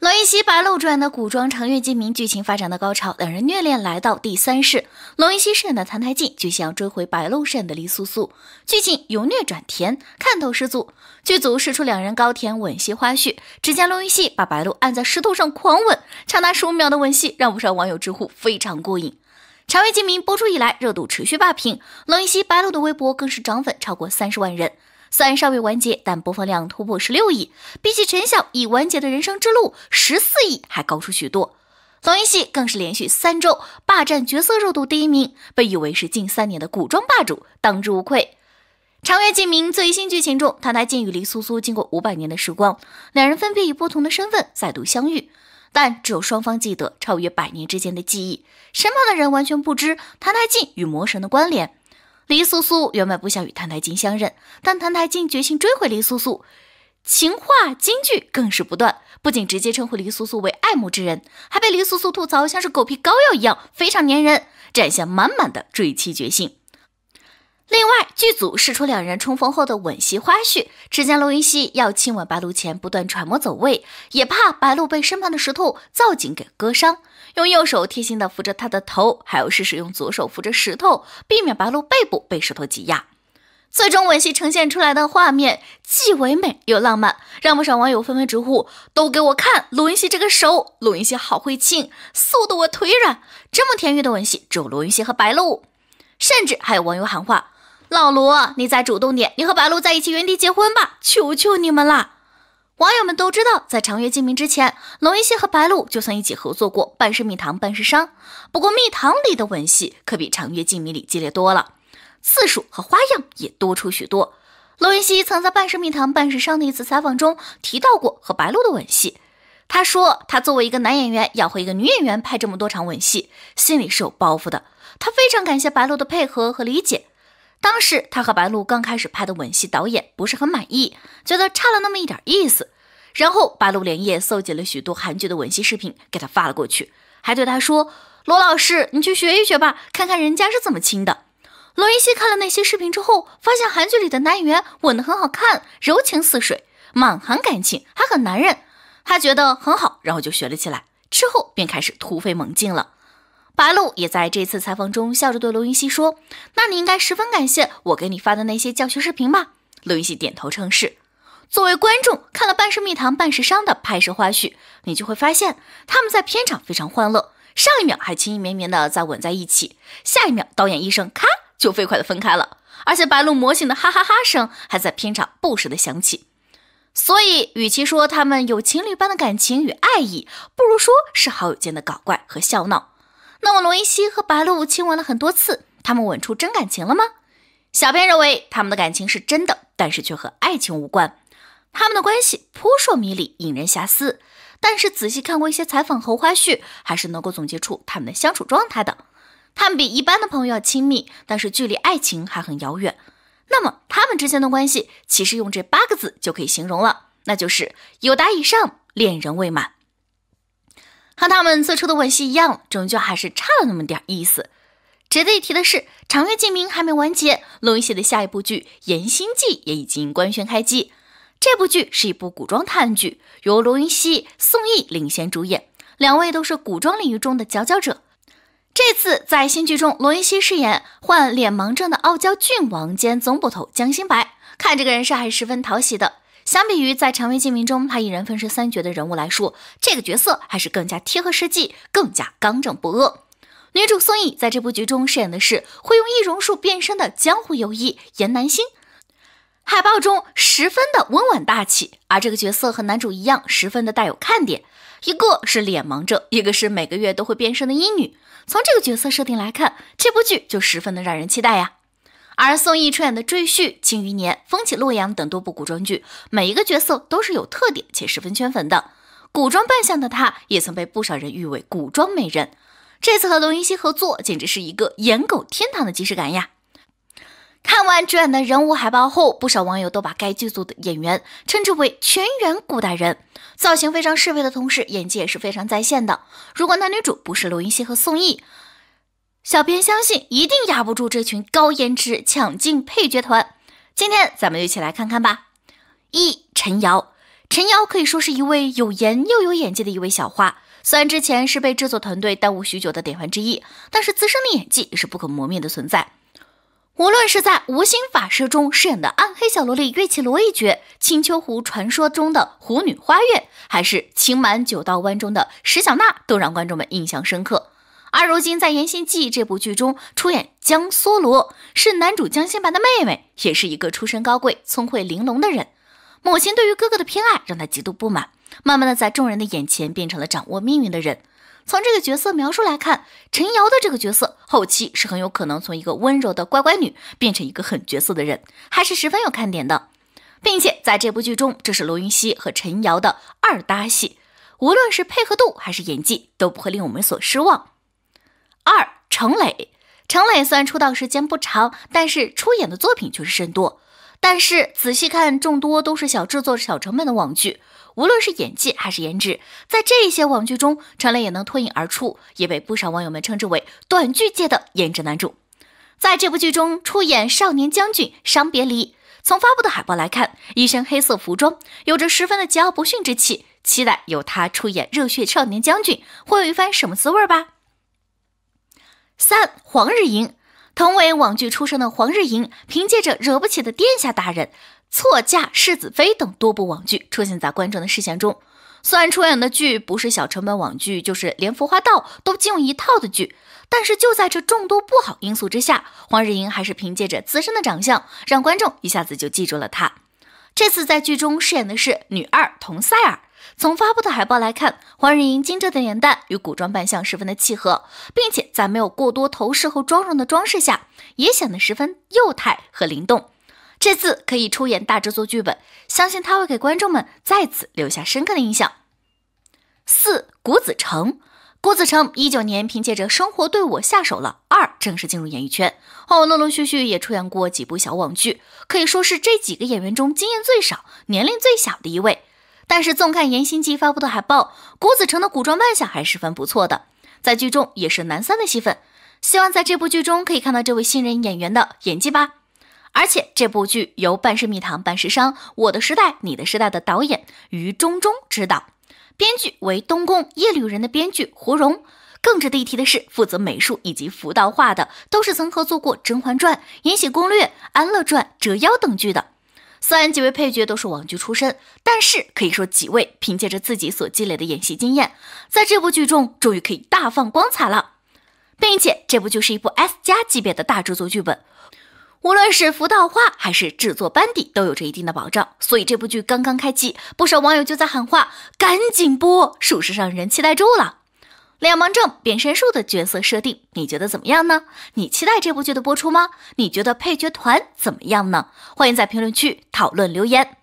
龙云熙、白鹿主演的古装长月烬明剧情发展的高潮，两人虐恋来到第三世。龙云熙饰演的澹台烬，就像追回白鹿饰演的黎苏苏，剧情由虐转甜，看头十足。剧组试出两人高甜吻戏花絮，只见龙云熙把白鹿按在石头上狂吻，长达十五秒的吻戏让不少网友直呼非常过瘾。长月烬明播出以来热度持续霸屏，龙云熙、白鹿的微博更是涨粉超过三十万人。虽然尚未完结，但播放量突破十六亿，比起陈晓已完结的人生之路十四亿还高出许多。龙云熙更是连续三周霸占角色热度第一名，被誉为是近三年的古装霸主，当之无愧。长月烬明最新剧情中，澹台烬与黎苏苏经过五百年的时光，两人分别以不同的身份再度相遇，但只有双方记得超越百年之间的记忆，身旁的人完全不知澹台烬与魔神的关联。黎苏苏原本不想与澹台烬相认，但澹台烬决心追回黎苏苏，情话金句更是不断。不仅直接称呼黎苏苏为爱慕之人，还被黎苏苏吐槽像是狗皮膏药一样非常粘人，展现满满的追妻决心。另外，剧组试出两人冲锋后的吻戏花絮。只见罗云熙要亲吻白鹿前，不断揣摩走位，也怕白鹿被身旁的石头造景给割伤，用右手贴心的扶着他的头，还有试试用左手扶着石头，避免白鹿背部被石头挤压。最终吻戏呈现出来的画面既唯美又浪漫，让不少网友纷纷直呼：“都给我看罗云熙这个手，罗云熙好会亲，速得我腿软。”这么甜蜜的吻戏，只有罗云熙和白鹿。甚至还有网友喊话。老卢，你再主动点，你和白鹿在一起原地结婚吧！求求你们啦！网友们都知道，在《长月烬明》之前，龙一熙和白鹿就曾一起合作过《半是蜜糖半是伤》。不过，蜜糖里的吻戏可比《长月烬明》里激烈多了，次数和花样也多出许多。龙一熙曾在《半是蜜糖半是伤》的一次采访中提到过和白鹿的吻戏，他说他作为一个男演员，要和一个女演员拍这么多场吻戏，心里是有包袱的。他非常感谢白鹿的配合和理解。当时他和白鹿刚开始拍的吻戏，导演不是很满意，觉得差了那么一点意思。然后白鹿连夜搜集了许多韩剧的吻戏视频给他发了过去，还对他说：“罗老师，你去学一学吧，看看人家是怎么亲的。”罗云熙看了那些视频之后，发现韩剧里的男演员吻得很好看，柔情似水，满含感情，还很男人，他觉得很好，然后就学了起来，之后便开始突飞猛进了。白鹿也在这次采访中笑着对罗云熙说：“那你应该十分感谢我给你发的那些教学视频吧？”罗云熙点头称是。作为观众看了《半是蜜糖半是伤》的拍摄花絮，你就会发现他们在片场非常欢乐，上一秒还情意绵绵的在吻在一起，下一秒导演一声咔就飞快的分开了，而且白鹿魔性的哈哈哈声还在片场不时的响起。所以，与其说他们有情侣般的感情与爱意，不如说是好友间的搞怪和笑闹。那么，罗云熙和白鹿亲吻了很多次，他们吻出真感情了吗？小编认为他们的感情是真的，但是却和爱情无关。他们的关系扑朔迷离，引人遐思。但是仔细看过一些采访和花絮，还是能够总结出他们的相处状态的。他们比一般的朋友要亲密，但是距离爱情还很遥远。那么，他们之间的关系其实用这八个字就可以形容了，那就是有达以上恋人未满。和他们最初的吻戏一样，终究还是差了那么点意思。值得一提的是，《长月烬明》还没完结，罗云熙的下一部剧《颜心记》也已经官宣开机。这部剧是一部古装探案剧，由罗云熙、宋轶领衔主演，两位都是古装领域中的佼佼者。这次在新剧中，罗云熙饰演患脸盲症的傲娇郡王兼总捕头江心白，看这个人设还是十分讨喜的。相比于在《长薇精明》中他一人分饰三角的人物来说，这个角色还是更加贴合实际，更加刚正不阿。女主孙颖在这部剧中饰演的是会用易容术变身的江湖游医严南星，海报中十分的温婉大气，而这个角色和男主一样，十分的带有看点，一个是脸盲症，一个是每个月都会变身的医女。从这个角色设定来看，这部剧就十分的让人期待呀。而宋轶出演的《赘婿》《庆余年》《风起洛阳》等多部古装剧，每一个角色都是有特点且十分圈粉的。古装扮相的她，也曾被不少人誉为“古装美人”。这次和罗云熙合作，简直是一个颜狗天堂的即视感呀！看完主演的人物海报后，不少网友都把该剧组的演员称之为“全员古代人”，造型非常适配的同时，演技也是非常在线的。如果男女主不是罗云熙和宋轶，小编相信一定压不住这群高颜值抢镜配角团，今天咱们就一起来看看吧。一陈瑶，陈瑶可以说是一位有颜又有演技的一位小花，虽然之前是被制作团队耽误许久的典范之一，但是资深的演技也是不可磨灭的存在。无论是在《无心法师》中饰演的暗黑小萝莉岳绮罗一角，《青丘狐传说》中的狐女花月，还是《情满九道弯》中的石小娜，都让观众们印象深刻。而如今，在《言行记》这部剧中，出演江梭罗，是男主江心白的妹妹，也是一个出身高贵、聪慧玲珑的人。母亲对于哥哥的偏爱，让她极度不满，慢慢的在众人的眼前变成了掌握命运的人。从这个角色描述来看，陈瑶的这个角色后期是很有可能从一个温柔的乖乖女变成一个狠角色的人，还是十分有看点的。并且在这部剧中，这是罗云熙和陈瑶的二搭戏，无论是配合度还是演技，都不会令我们所失望。二，程磊，程磊虽然出道时间不长，但是出演的作品却是甚多。但是仔细看，众多都是小制作、小成本的网剧。无论是演技还是颜值，在这些网剧中，程磊也能脱颖而出，也被不少网友们称之为短剧界的颜值男主。在这部剧中出演少年将军商别离，从发布的海报来看，一身黑色服装，有着十分的桀骜不驯之气。期待有他出演热血少年将军，会有一番什么滋味吧。三黄日莹，同为网剧出身的黄日莹，凭借着《惹不起的殿下大人》《错嫁世子妃》等多部网剧出现在观众的视线中。虽然出演的剧不是小成本网剧，就是连浮化道都用一套的剧，但是就在这众多不好因素之下，黄日莹还是凭借着自身的长相，让观众一下子就记住了她。这次在剧中饰演的是女二童赛尔。从发布的海报来看，黄仁莹精致的脸蛋与古装扮相十分的契合，并且在没有过多头饰和妆容的装饰下，也显得十分幼态和灵动。这次可以出演大制作剧本，相信他会给观众们再次留下深刻的印象。四，谷子成，谷子成一九年凭借着《生活对我下手了二》正式进入演艺圈后，陆陆续续也出演过几部小网剧，可以说是这几个演员中经验最少、年龄最小的一位。但是纵看《延心记》发布的海报，郭子成的古装扮相还是十分不错的，在剧中也是男三的戏份，希望在这部剧中可以看到这位新人演员的演技吧。而且这部剧由《半是蜜糖半是伤》《我的时代你的时代》的导演于中中执导，编剧为《东宫》《夜旅人》的编剧胡蓉。更值得一提的是，负责美术以及服道化的都是曾合作过《甄嬛传》《延禧攻略》《安乐传》《折腰》等剧的。虽然几位配角都是网剧出身，但是可以说几位凭借着自己所积累的演戏经验，在这部剧中终于可以大放光彩了，并且这部剧是一部 S 加级别的大制作剧本，无论是服道化还是制作班底都有着一定的保障，所以这部剧刚刚开机，不少网友就在喊话，赶紧播，属实让人期待住了。《脸盲症变身术》的角色设定，你觉得怎么样呢？你期待这部剧的播出吗？你觉得配角团怎么样呢？欢迎在评论区讨论留言。